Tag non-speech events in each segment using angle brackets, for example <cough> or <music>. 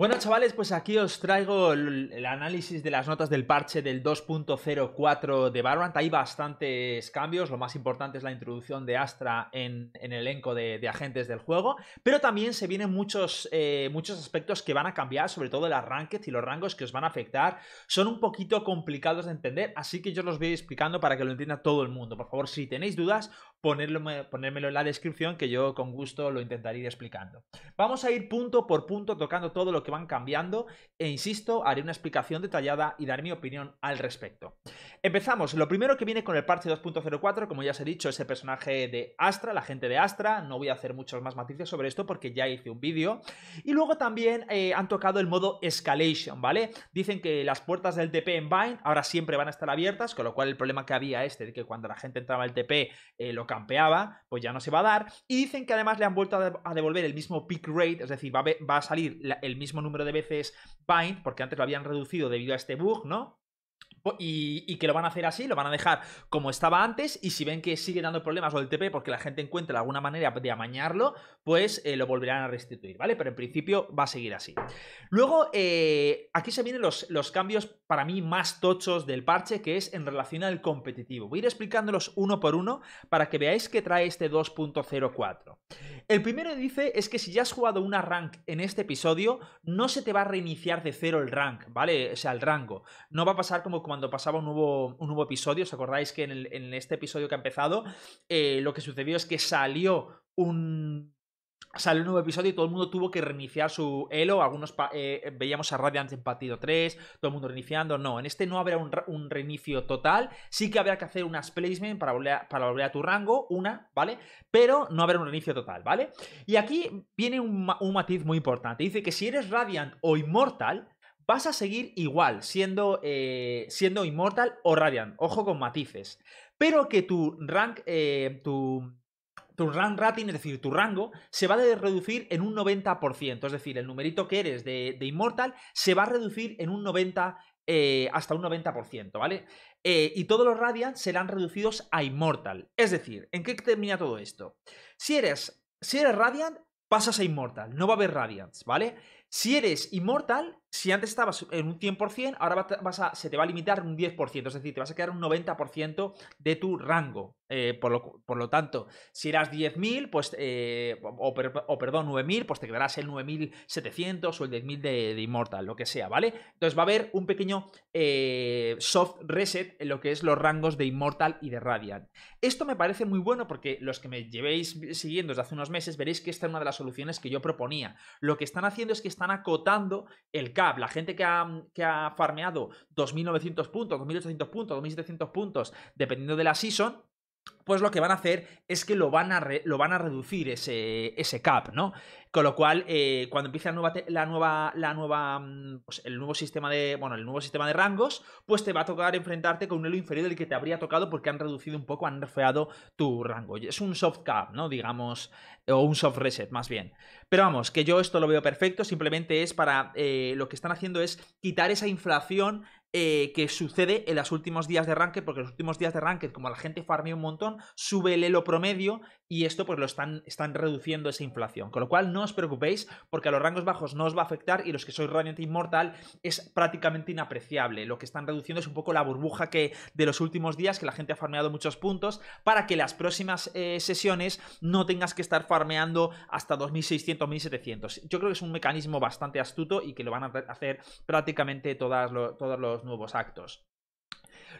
Bueno, chavales, pues aquí os traigo el análisis de las notas del parche del 2.04 de Barrant. Hay bastantes cambios. Lo más importante es la introducción de Astra en, el elenco de, agentes del juego. Pero también se vienen muchos, eh, muchos aspectos que van a cambiar, sobre todo el arranque y los rangos que os van a afectar. Son un poquito complicados de entender, así que yo los voy explicando para que lo entienda todo el mundo. Por favor, si tenéis dudas, ponerlo, ponérmelo en la descripción que yo con gusto lo intentaré explicando. Vamos a ir punto por punto tocando todo lo que van cambiando e insisto, haré una explicación detallada y daré mi opinión al respecto. Empezamos, lo primero que viene con el parche 2.04, como ya os he dicho, es el personaje de Astra, la gente de Astra, no voy a hacer muchos más matices sobre esto porque ya hice un vídeo. Y luego también eh, han tocado el modo Escalation, ¿vale? Dicen que las puertas del TP en Vine ahora siempre van a estar abiertas, con lo cual el problema que había este de que cuando la gente entraba al TP eh, lo campeaba, pues ya no se va a dar. Y dicen que además le han vuelto a devolver el mismo peak rate, es decir, va a, va a salir el mismo número de veces bind, porque antes lo habían reducido debido a este bug, ¿no? Y, que lo van a hacer así, lo van a dejar como estaba antes y si ven que sigue dando problemas o el TP porque la gente encuentra alguna manera de amañarlo, pues eh, lo volverán a restituir, ¿vale? Pero en principio va a seguir así. Luego, eh, aquí se vienen los, los, cambios para mí más tochos del parche, que es en relación al competitivo. Voy a ir explicándolos uno por uno para que veáis que trae este 2.04. El primero dice es que si ya has jugado una rank en este episodio, no se te va a reiniciar de cero el rank, ¿vale? O sea, el rango. No va a pasar como cuando cuando pasaba un nuevo, un nuevo episodio. ¿Os acordáis que en, este episodio que ha empezado, eh, lo que sucedió es que salió un salió un nuevo episodio y todo el mundo tuvo que reiniciar su elo. Algunos eh, eh, veíamos a Radiant en partido 3, todo el mundo reiniciando. No, en este no habrá un, reinicio total. Sí que habrá que hacer unas placement para volver, a, tu rango, una, ¿vale? Pero no habrá un reinicio total, ¿vale? Y aquí viene un, un matiz muy importante. Dice que si eres Radiant o Inmortal, vas a seguir igual siendo, eh, siendo Immortal o Radiant. Ojo con matices. Pero que tu rank, eh, tu, rank rating, es decir, tu rango, se va a reducir en un 90%. Es decir, el numerito que eres de, de Immortal se va a reducir en un 90%. Eh, hasta un 90%, ¿vale? y todos los Radiant serán reducidos a Immortal. Es decir, ¿en qué termina todo esto? Si eres, si eres Radiant, pasas a Immortal, no va a haber Radiants, ¿vale? Si eres Immortal, si antes estabas en un 100%, ahora vas a, se te va a limitar un 10%, es decir, te vas a quedar un 90% de tu rango. Eh, por, lo, tanto, si eras 10.000, pues, eh, o, perdón, 9.000, pues te quedarás el 9.700 o el 10.000 de, Immortal, lo que sea, ¿vale? Entonces va a haber un pequeño eh, soft reset en lo que es los rangos de Immortal y de Radiant. Esto me parece muy bueno porque los que me llevéis siguiendo desde hace unos meses veréis que esta es una de las soluciones que yo proponía. Lo que están haciendo es que están acotando el cap, la gente que ha, que ha farmeado 2.900 puntos, 2.800 puntos, 2.700 puntos, dependiendo de la season, pues lo que van a hacer es que lo van a, lo van a reducir ese, ese cap, ¿no? Con lo cual, eh, cuando empiece la nueva, la nueva, mm, pues el nuevo sistema de, bueno, el nuevo sistema de rangos, pues te va a tocar enfrentarte con un elo inferior del que te habría tocado porque han reducido un poco, han nerfeado tu rango. Es un soft cap, ¿no? Digamos, o un soft reset, más bien. Pero vamos, que yo esto lo veo perfecto, simplemente es para, eh, lo que están haciendo es quitar esa inflación eh, que sucede en los últimos días de ranked, porque los últimos días de ranked, como la gente farmea un montón, sube el elo promedio y esto pues lo están, reduciendo esa inflación. Con lo cual no os preocupéis porque a los rangos bajos no os va a afectar y los que sois realmente inmortal es prácticamente inapreciable. Lo que están reduciendo es un poco la burbuja que de los últimos días que la gente ha farmeado muchos puntos para que las próximas eh, sesiones no tengas que estar farmeando hasta 2600, 1700. Yo creo que es un mecanismo bastante astuto y que lo van a hacer prácticamente todos los nuevos actos.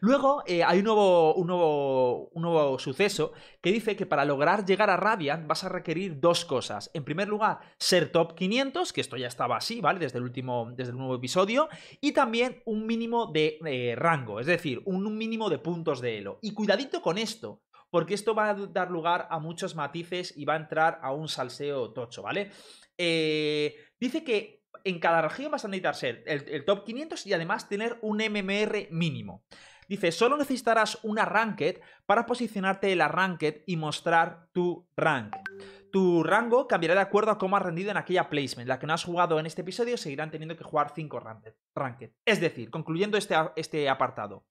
Luego eh, hay un nuevo, suceso que dice que para lograr llegar a Radiant vas a requerir dos cosas. En primer lugar, ser top 500, que esto ya estaba así, ¿vale? Desde el último, desde el nuevo episodio. Y también un mínimo de eh, rango, es decir, un, mínimo de puntos de elo. Y cuidadito con esto, porque esto va a dar lugar a muchos matices y va a entrar a un salseo tocho, ¿vale? Eh, dice que en cada región vas a necesitar ser el, top 500 y además tener un MMR mínimo. Dice, solo necesitarás una ranked para posicionarte en la ranked y mostrar tu rank. Tu rango cambiará de acuerdo a cómo has rendido en aquella placement. La que no has jugado en este episodio seguirán teniendo que jugar 5 ranked. Es decir, concluyendo este, este apartado.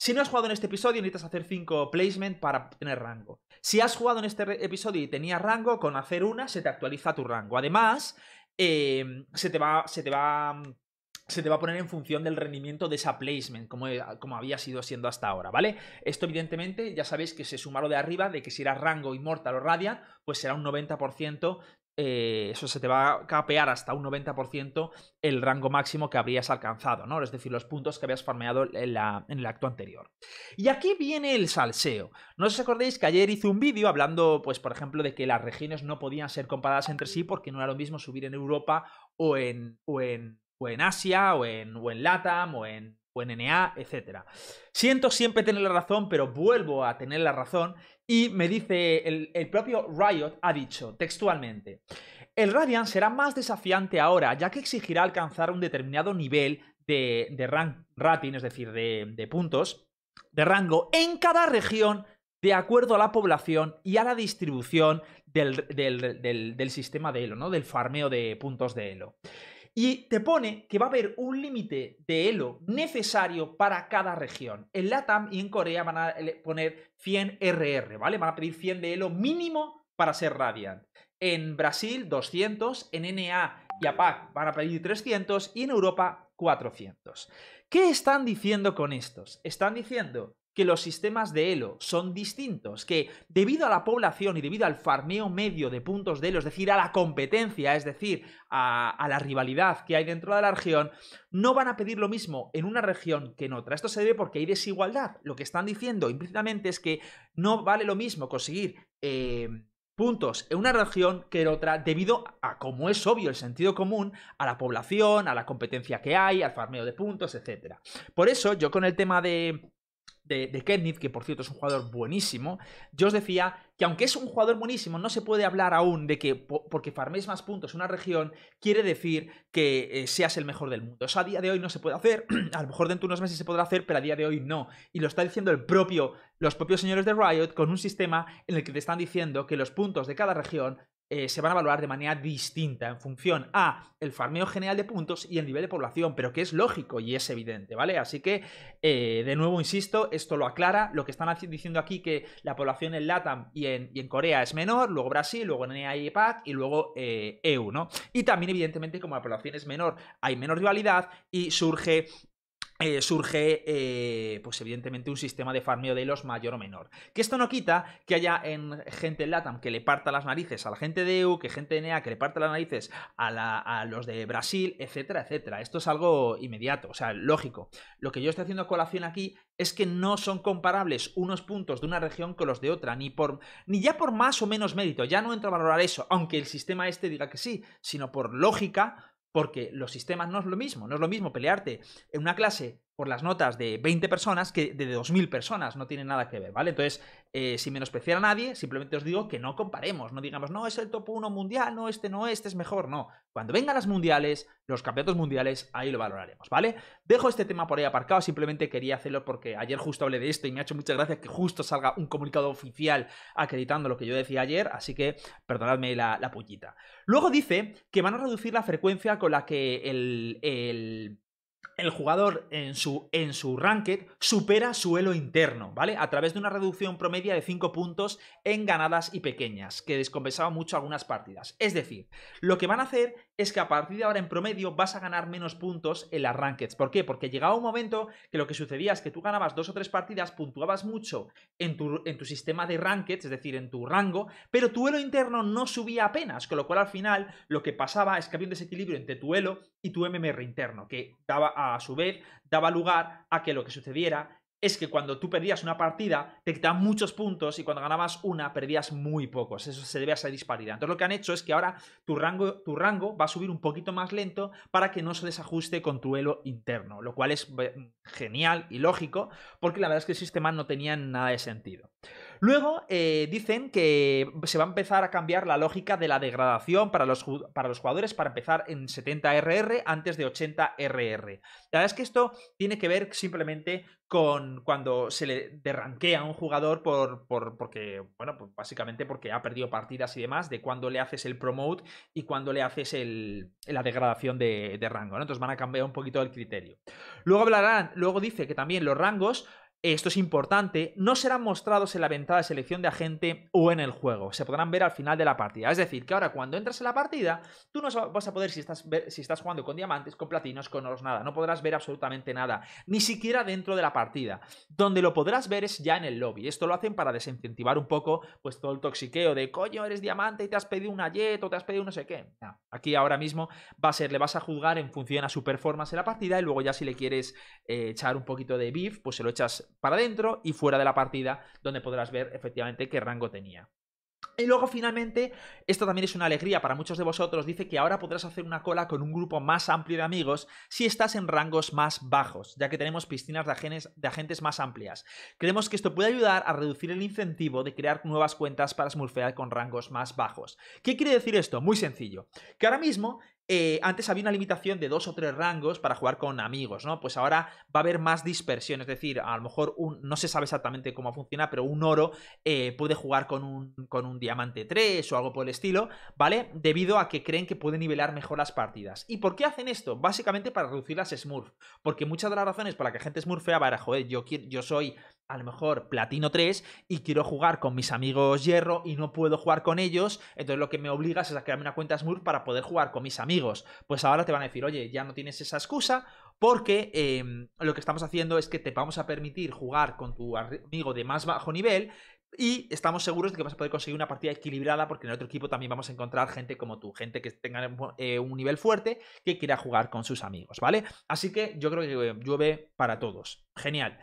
Si no has jugado en este episodio, necesitas hacer 5 placement para tener rango. Si has jugado en este episodio y tenías rango, con hacer una se te actualiza tu rango. Además, em, se te va. Se te va mm, se te va a poner en función del rendimiento de esa placement, como, como había sido siendo hasta ahora, ¿vale? Esto evidentemente ya sabéis que se sumaron de arriba, de que si era rango, inmortal o radia, pues será un 90%, eh, eso se te va a capear hasta un 90% el rango máximo que habrías alcanzado, ¿no? Es decir, los puntos que habías farmeado en, la, en el acto anterior. Y aquí viene el salseo. No os acordéis que ayer hice un vídeo hablando, pues, por ejemplo, de que las regiones no podían ser comparadas entre sí porque no era lo mismo subir en Europa o en, o en o en Asia, o en, o en LATAM, o en, o en NA, etc. Siento siempre tener la razón, pero vuelvo a tener la razón. Y me dice, el, propio Riot ha dicho textualmente, el Radiant será más desafiante ahora, ya que exigirá alcanzar un determinado nivel de, de rank rating, es decir, de, puntos, de rango en cada región de acuerdo a la población y a la distribución del, del, sistema de Elo, ¿no? Del farmeo de puntos de Elo. Y te pone que va a haber un límite de Elo necesario para cada región. En LATAM y en Corea van a poner 100 RR, ¿vale? Van a pedir 100 de Elo mínimo para ser Radiant. En Brasil 200, en NA y APAC van a pedir 300 y en Europa 400. ¿Qué están diciendo con estos? Están diciendo que los sistemas de Elo son distintos, que debido a la población y debido al farmeo medio de puntos de Elo, es decir, a la competencia, es decir, a, la rivalidad que hay dentro de la región, no van a pedir lo mismo en una región que en otra. Esto se debe porque hay desigualdad. Lo que están diciendo implícitamente es que no vale lo mismo conseguir... Eh, puntos en una región que en otra debido a, como es obvio, el sentido común, a la población, a la competencia que hay, al farmeo de puntos, etc. Por eso yo con el tema de de, de que por cierto es un jugador buenísimo, yo os decía que aunque es un jugador buenísimo, no se puede hablar aún de que porque farméis más puntos en una región quiere decir que eh, seas el mejor del mundo. Eso a día de hoy no se puede hacer, <clears throat> a lo mejor dentro de unos meses se podrá hacer, pero a día de hoy no. Y lo está diciendo el propio, los propios señores de Riot con un sistema en el que te están diciendo que los puntos de cada región eh, se van a evaluar de manera distinta en función a el farmeo general de puntos y el nivel de población, pero que es lógico y es evidente, ¿vale? Así que, eh, de nuevo, insisto, esto lo aclara, lo que están diciendo aquí que la población en LATAM y en, Corea es menor, luego Brasil, luego en EPAC y luego EU, eh, e ¿no? Y también, evidentemente, como la población es menor, hay menor rivalidad y surge eh, surge, eh, pues evidentemente, un sistema de farmeo de los mayor o menor. Que esto no quita que haya en gente en LATAM que le parta las narices a la gente de EU, que gente de NEA que le parta las narices a, los de Brasil, etcétera, etcétera. Esto es algo inmediato, o sea, lógico. Lo que yo estoy haciendo colación aquí es que no son comparables unos puntos de una región con los de otra, ni, por, ni ya por más o menos mérito. Ya no entro a valorar eso, aunque el sistema este diga que sí, sino por lógica porque los sistemas no es lo mismo, no es lo mismo pelearte en una clase por las notas de 20 personas que de 2.000 personas, no tiene nada que ver, ¿vale? Entonces, eh, sin menospreciar a nadie, simplemente os digo que no comparemos, no digamos, no, es el top 1 mundial, no, este no, este es mejor, no. Cuando vengan las mundiales, los campeonatos mundiales, ahí lo valoraremos, ¿vale? Dejo este tema por ahí aparcado, simplemente quería hacerlo porque ayer justo hablé de esto y me ha hecho muchas gracias que justo salga un comunicado oficial acreditando lo que yo decía ayer, así que perdonadme la, la Luego dice que van a reducir la frecuencia con la que el, el el jugador en su, en su ranked supera su interno, ¿vale? A través de una reducción promedia de 5 puntos en ganadas y pequeñas, que descompensaba mucho algunas partidas. Es decir, lo que van a hacer es que a partir de ahora en promedio vas a ganar menos puntos en las rankings. ¿Por qué? Porque llegaba un momento que lo que sucedía es que tú ganabas dos o tres partidas, puntuabas mucho en tu, en tu sistema de rankings, es decir, en tu rango, pero tu elo interno no subía apenas, con lo cual al final lo que pasaba es que había un desequilibrio entre tu elo y tu MMR interno, que daba a su vez daba lugar a que lo que sucediera es que cuando tú perdías una partida, te quitaban muchos puntos y cuando ganabas una, perdías muy pocos. Eso se debe a esa disparidad. Entonces, lo que han hecho es que ahora tu rango, tu rango va a subir un poquito más lento para que no se desajuste con tu elo interno, lo cual es genial y lógico, porque la verdad es que el sistema no tenía nada de sentido. Luego eh, dicen que se va a empezar a cambiar la lógica de la degradación para los, para los jugadores para empezar en 70 RR antes de 80 RR. La verdad es que esto tiene que ver simplemente con cuando se le derranquea a un jugador por, por porque, bueno, pues básicamente porque ha perdido partidas y demás, de cuando le haces el promote y cuando le haces el, la degradación de, rango. Entonces van a cambiar un poquito el criterio. Luego hablarán, luego dice que también los rangos esto es importante, no serán mostrados en la ventana de selección de agente o en el juego. Se podrán ver al final de la partida. Es decir, que ahora cuando entras en la partida, tú no vas a poder, si estás, si estás jugando con diamantes, con platinos, con oros, nada. No podrás ver absolutamente nada. Ni siquiera dentro de la partida. Donde lo podrás ver es ya en el lobby. Esto lo hacen para desincentivar un poco pues, todo el toxiqueo de coño, eres diamante y te has pedido una jet o te has pedido no sé qué. Aquí ahora mismo va a ser, le vas a juzgar en función a su performance en la partida y luego ya si le quieres eh, echar un poquito de beef, pues se lo echas para dentro y fuera de la partida, donde podrás ver efectivamente qué rango tenía. Y luego finalmente, esto también es una alegría para muchos de vosotros, dice que ahora podrás hacer una cola con un grupo más amplio de amigos si estás en rangos más bajos, ya que tenemos piscinas de, de agentes más amplias. Creemos que esto puede ayudar a reducir el incentivo de crear nuevas cuentas para smurfear con rangos más bajos. ¿Qué quiere decir esto? Muy sencillo. Que ahora mismo eh, antes había una limitación de dos o tres rangos para jugar con amigos, ¿no? Pues ahora va a haber más dispersión, es decir, a lo mejor un, no se sabe exactamente cómo funciona, pero un oro eh, puede jugar con un, con un diamante 3 o algo por el estilo, ¿vale? Debido a que creen que puede nivelar mejor las partidas. ¿Y por qué hacen esto? Básicamente para reducir las smurf, porque muchas de las razones para que gente smurfea era, joder, yo, yo soy a lo mejor platino 3 y quiero jugar con mis amigos hierro y no puedo jugar con ellos, entonces lo que me obligas es a crearme una cuenta Smurf para poder jugar con mis amigos. Pues ahora te van a decir, oye, ya no tienes esa excusa porque em, lo que estamos haciendo es que te vamos a permitir jugar con tu amigo de más bajo nivel y estamos seguros de que vas a poder conseguir una partida equilibrada porque en el otro equipo también vamos a encontrar gente como tú, gente que tenga eh, un nivel fuerte que quiera jugar con sus amigos, ¿vale? Así que yo creo que llueve para todos. Genial.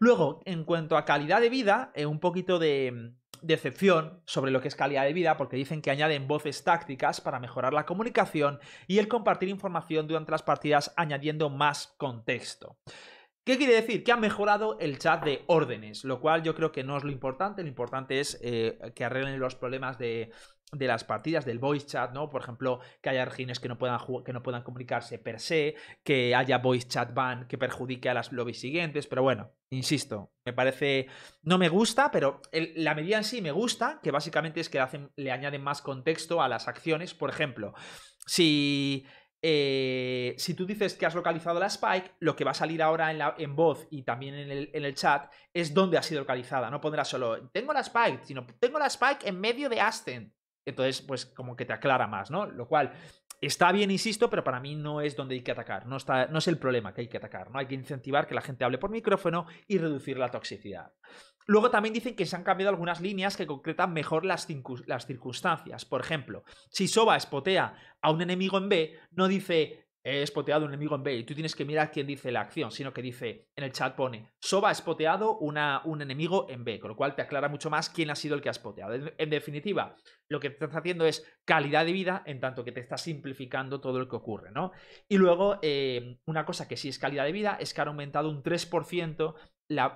Luego, en cuanto a calidad de vida, eh, un poquito de mm, decepción sobre lo que es calidad de vida, porque dicen que añaden voces tácticas para mejorar la comunicación y el compartir información durante las partidas añadiendo más contexto. ¿Qué quiere decir? Que ha mejorado el chat de órdenes, lo cual yo creo que no es lo importante, lo importante es eh, que arreglen los problemas de, las partidas, del voice chat, ¿no? Por ejemplo, que haya regiones que no puedan, que no puedan comunicarse per se, que haya voice chat ban que perjudique a las lobbies siguientes, pero bueno, insisto, me parece, no me gusta, pero la medida en sí me gusta, que básicamente es que le añaden más contexto a las acciones, por ejemplo, si eh, si tú dices que has localizado la Spike, lo que va a salir ahora en, voz y también en el, chat es dónde ha sido localizada. No pondrá solo tengo la Spike, sino tengo la Spike en medio de Aston. Entonces, pues como que te aclara más, ¿no? Lo cual Está bien, insisto, pero para mí no es donde hay que atacar, no, está, no es el problema que hay que atacar, ¿no? Hay que incentivar que la gente hable por micrófono y reducir la toxicidad. Luego también dicen que se han cambiado algunas líneas que concretan mejor las, las circunstancias. Por ejemplo, si Soba espotea a un enemigo en B, no dice he spoteado un enemigo en B y tú tienes que mirar quién dice la acción, sino que dice, en el chat pone, Soba ha spoteado un enemigo en B, con lo cual te aclara mucho más quién ha sido el que ha spoteado. En, definitiva, lo que estás haciendo es calidad de vida, en tanto que te está simplificando todo lo que ocurre, ¿no? Y luego, eh, una cosa que sí es calidad de vida es que han aumentado un 3%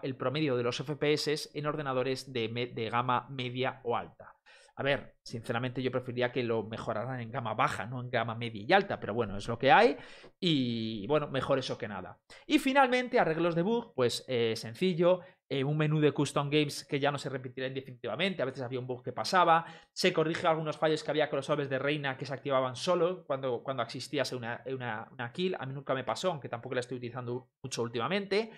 el promedio de los FPS en ordenadores de gama media o alta. A ver, sinceramente yo preferiría que lo mejoraran en gama baja, no en gama media y alta, pero bueno, es lo que hay y bueno, mejor eso que nada. Y finalmente, arreglos de bug, pues eh, sencillo, eh, un menú de custom games que ya no se repetirá definitivamente, a veces había un bug que pasaba, se corrige algunos fallos que había con los de reina que se activaban solo cuando, cuando existía una, una, una kill, a mí nunca me pasó, aunque tampoco la estoy utilizando mucho últimamente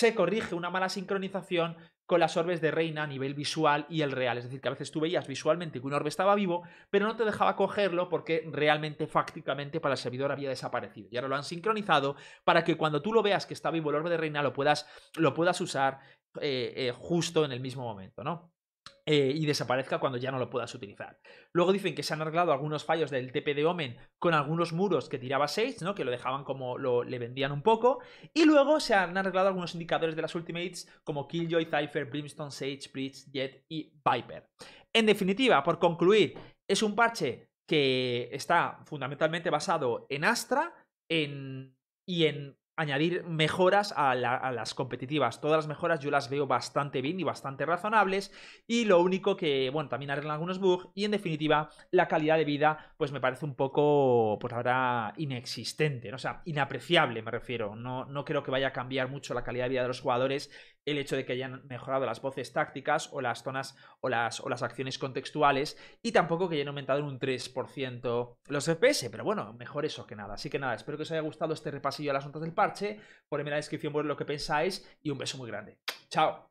se corrige una mala sincronización con las orbes de reina a nivel visual y el real. Es decir, que a veces tú veías visualmente que un orbe estaba vivo, pero no te dejaba cogerlo porque realmente, fácticamente, para el servidor había desaparecido. Y ahora lo han sincronizado para que cuando tú lo veas que está vivo el orbe de reina, lo puedas, lo puedas usar eh, eh, justo en el mismo momento, ¿no? Eh, y desaparezca cuando ya no lo puedas utilizar. Luego dicen que se han arreglado algunos fallos del TP de Omen con algunos muros que tiraba Sage, ¿no? Que lo dejaban como lo, le vendían un poco. Y luego se han arreglado algunos indicadores de las Ultimates como Killjoy, Cypher, Brimstone, Sage, Bridge Jet y Viper. En definitiva, por concluir, es un parche que está fundamentalmente basado en Astra en, y en añadir mejoras a, las competitivas. Todas las mejoras yo las veo bastante bien y bastante razonables. Y lo único que, bueno, también arreglan algunos bugs. Y en definitiva, la calidad de vida, pues me parece un poco, pues ahora, inexistente. ¿no? O sea, inapreciable me refiero. No, no creo que vaya a cambiar mucho la calidad de vida de los jugadores el hecho de que hayan mejorado las voces tácticas o las zonas o las, o las acciones contextuales y tampoco que hayan aumentado en un 3% los FPS, pero bueno, mejor eso que nada. Así que nada, espero que os haya gustado este repasillo a las notas del parche, ponedme en la descripción por pues, lo que pensáis y un beso muy grande. ¡Chao!